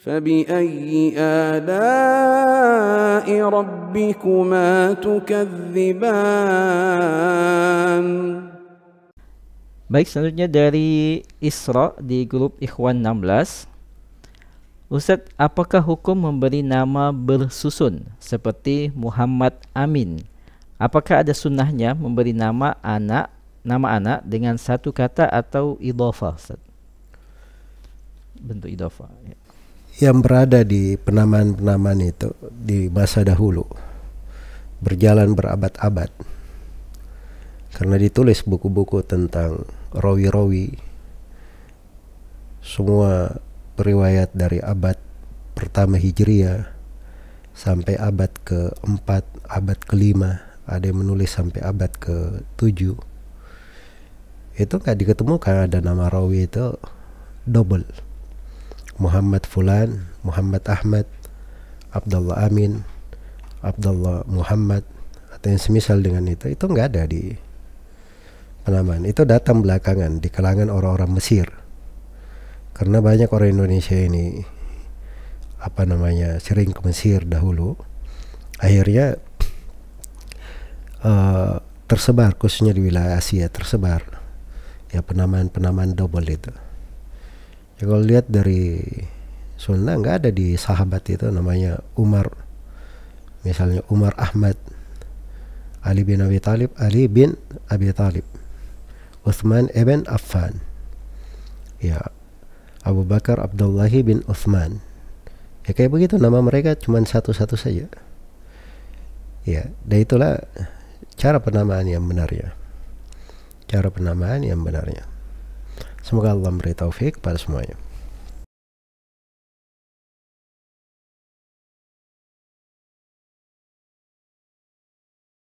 فبأي آلاء ربكما تكذبان Baik selanjutnya dari Isra di grup Ikhwan 16 Ustadz, apakah hukum memberi nama bersusun seperti Muhammad Amin? Apakah ada sunnahnya memberi nama anak nama anak dengan satu kata atau idofa? Bentuk idofa. ya yang berada di penamaan-penamaan itu di masa dahulu berjalan berabad-abad karena ditulis buku-buku tentang rawi-rawi semua periwayat dari abad pertama Hijriah sampai abad ke-4, abad ke-5, ada yang menulis sampai abad ke-7. Itu nggak diketemukan ada nama rawi itu double Muhammad Fulan, Muhammad Ahmad, Abdullah Amin, Abdullah Muhammad atau yang semisal dengan itu itu nggak ada di penamaan. Itu datang belakangan di kalangan orang-orang Mesir. Karena banyak orang Indonesia ini apa namanya sering ke Mesir dahulu, akhirnya uh, tersebar khususnya di wilayah Asia tersebar ya penamaan-penamaan double itu ya kalau lihat dari sunnah nggak ada di sahabat itu namanya Umar misalnya Umar Ahmad Ali bin Abi Talib Ali bin Abi Talib Uthman ibn Affan ya Abu Bakar Abdullah bin Uthman ya kayak begitu nama mereka cuma satu-satu saja ya dan itulah cara penamaan yang benarnya cara penamaan yang benarnya Semoga Allah memberi taufik pada semuanya.